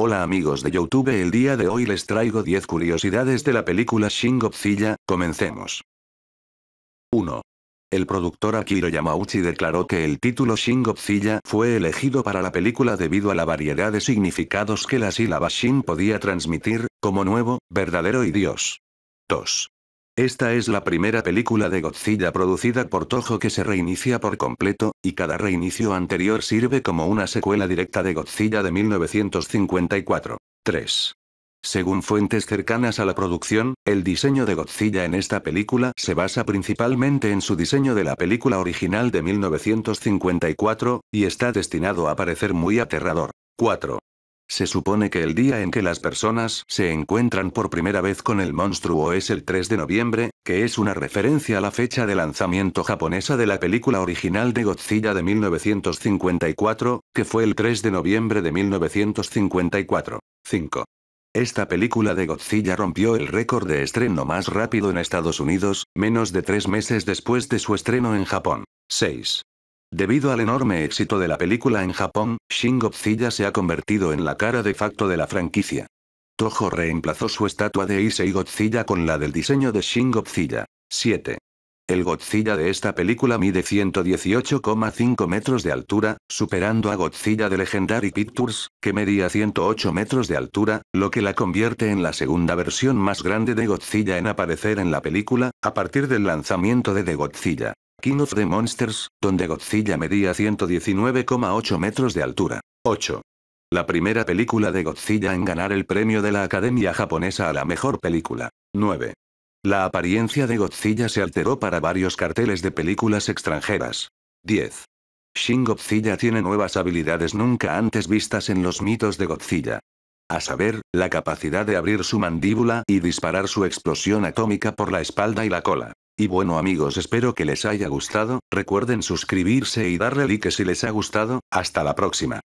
Hola amigos de Youtube el día de hoy les traigo 10 curiosidades de la película Shin comencemos. 1. El productor Akiro Yamauchi declaró que el título Shin fue elegido para la película debido a la variedad de significados que la sílaba Shin podía transmitir, como nuevo, verdadero y Dios. 2. Esta es la primera película de Godzilla producida por Toho que se reinicia por completo, y cada reinicio anterior sirve como una secuela directa de Godzilla de 1954. 3. Según fuentes cercanas a la producción, el diseño de Godzilla en esta película se basa principalmente en su diseño de la película original de 1954, y está destinado a parecer muy aterrador. 4. Se supone que el día en que las personas se encuentran por primera vez con el monstruo es el 3 de noviembre, que es una referencia a la fecha de lanzamiento japonesa de la película original de Godzilla de 1954, que fue el 3 de noviembre de 1954. 5. Esta película de Godzilla rompió el récord de estreno más rápido en Estados Unidos, menos de tres meses después de su estreno en Japón. 6. Debido al enorme éxito de la película en Japón, Shin Godzilla se ha convertido en la cara de facto de la franquicia. Toho reemplazó su estatua de Issei Godzilla con la del diseño de Shin Godzilla. 7. El Godzilla de esta película mide 118,5 metros de altura, superando a Godzilla de Legendary Pictures, que medía 108 metros de altura, lo que la convierte en la segunda versión más grande de Godzilla en aparecer en la película, a partir del lanzamiento de The Godzilla. King of the Monsters, donde Godzilla medía 119,8 metros de altura. 8. La primera película de Godzilla en ganar el premio de la Academia Japonesa a la mejor película. 9. La apariencia de Godzilla se alteró para varios carteles de películas extranjeras. 10. Shin Godzilla tiene nuevas habilidades nunca antes vistas en los mitos de Godzilla. A saber, la capacidad de abrir su mandíbula y disparar su explosión atómica por la espalda y la cola. Y bueno amigos espero que les haya gustado, recuerden suscribirse y darle like si les ha gustado, hasta la próxima.